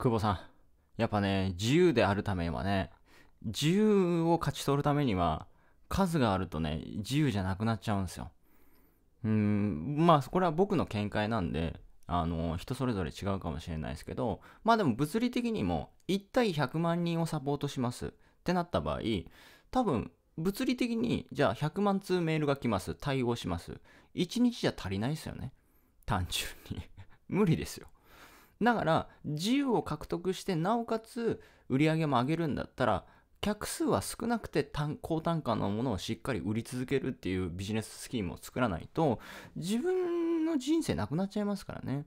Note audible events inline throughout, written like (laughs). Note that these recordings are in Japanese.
久保さん。やっぱね、自由であるためにはね、自由を勝ち取るためには、数があるとね、自由じゃなくなっちゃうんですよ。うん、まあ、これは僕の見解なんで、あの、人それぞれ違うかもしれないですけど、まあでも物理的にも1対100万人をサポートしますってなった場合、多分、物理的に、じゃあ100万通メールが来ます。対応します。1日じゃ足りないですよね。単純に無理ですよ。だから自由を獲得してなおかつ売り上げも上げるんだったら客数は少なくて高単価のものをしっかり売り続けるっていうビジネススキームを作らないと自分の人生なくなっちゃいますからね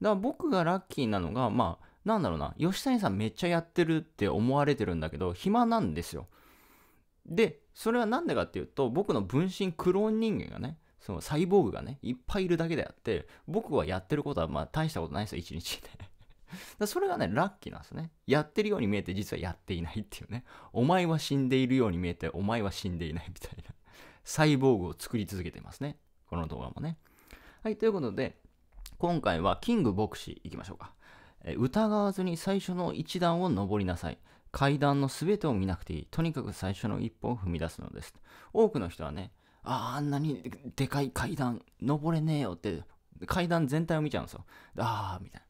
だから僕がラッキーなのがまあなんだろうな吉谷さんめっちゃやってるって思われてるんだけど暇なんですよでそれは何でかっていうと僕の分身クローン人間がねそのサイボーグがね、いっぱいいるだけであって、僕はやってることはまあ大したことないですよ、一日で (laughs) だそれがね、ラッキーなんですね。やってるように見えて実はやっていないっていうね。お前は死んでいるように見えて、お前は死んでいないみたいな。サイボーグを作り続けてますね。この動画もね。はい、ということで、今回はキング牧師いきましょうか。え疑わずに最初の一段を登りなさい。階段の全てを見なくていい。とにかく最初の一歩を踏み出すのです。多くの人はね、ああんなにでかい階段登れねえよって階段全体を見ちゃうんですよああみたい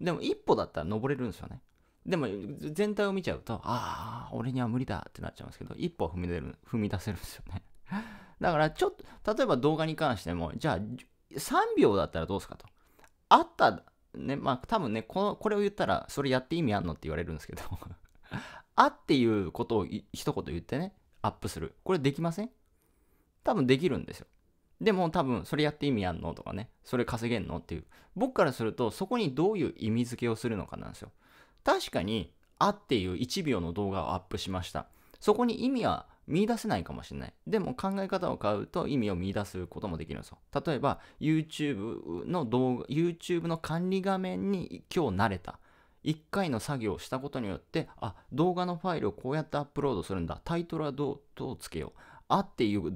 なでも一歩だったら登れるんですよねでも全体を見ちゃうとああ俺には無理だってなっちゃうんですけど一歩踏み出る踏み出せるんですよね (laughs) だからちょっと例えば動画に関してもじゃあ3秒だったらどうですかとあったねまあ多分ねこのこれを言ったらそれやって意味あんのって言われるんですけどあっていうことを一言言ってねアップするこれできません多分できるんですよ。でも多分それやって意味あんのとかね、それ稼げんのっていう。僕からするとそこにどういう意味付けをするのかなんですよ。確かに、あっていう1秒の動画をアップしました。そこに意味は見出せないかもしれない。でも考え方を変うと意味を見出すこともできるんですよ。例えば YouTube の動画、YouTube の管理画面に今日慣れた。1回の作業をしたことによって、あ、動画のファイルをこうやってアップロードするんだ。タイトルはどうどうつけよう。あっていう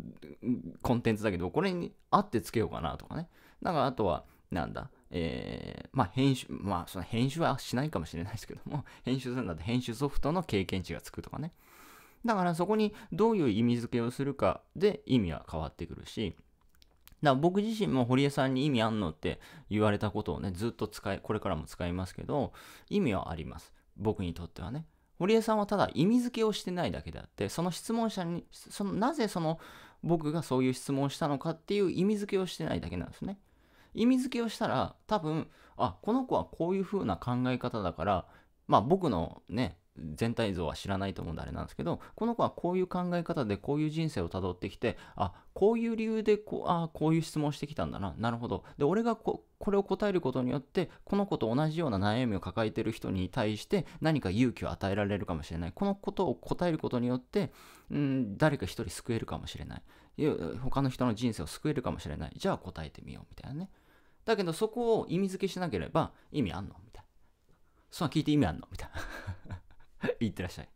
コンテンツだけど、これにあってつけようかなとかね。だからあとは、なんだ、えー、まあ編集、まあその編集はしないかもしれないですけども、(laughs) 編集するんだって編集ソフトの経験値がつくとかね。だからそこにどういう意味付けをするかで意味は変わってくるし、だ僕自身も堀江さんに意味あんのって言われたことをね、ずっと使い、これからも使いますけど、意味はあります。僕にとってはね。森江さんはただ意味付けをしてないだけであって、その質問者に、そのなぜその僕がそういう質問をしたのかっていう意味付けをしてないだけなんですね。意味付けをしたら多分、あ、この子はこういう風な考え方だから、まあ僕のね、全体像は知らないと思うんであれなんですけどこの子はこういう考え方でこういう人生をたどってきてあこういう理由でこうあこういう質問してきたんだななるほどで俺がここれを答えることによってこの子と同じような悩みを抱えてる人に対して何か勇気を与えられるかもしれないこのことを答えることによってうん誰か一人救えるかもしれない他の人の人生を救えるかもしれないじゃあ答えてみようみたいなねだけどそこを意味付けしなければ意味あんのみたいなそんな聞いて意味あんのみたいない (laughs) ってらっしゃい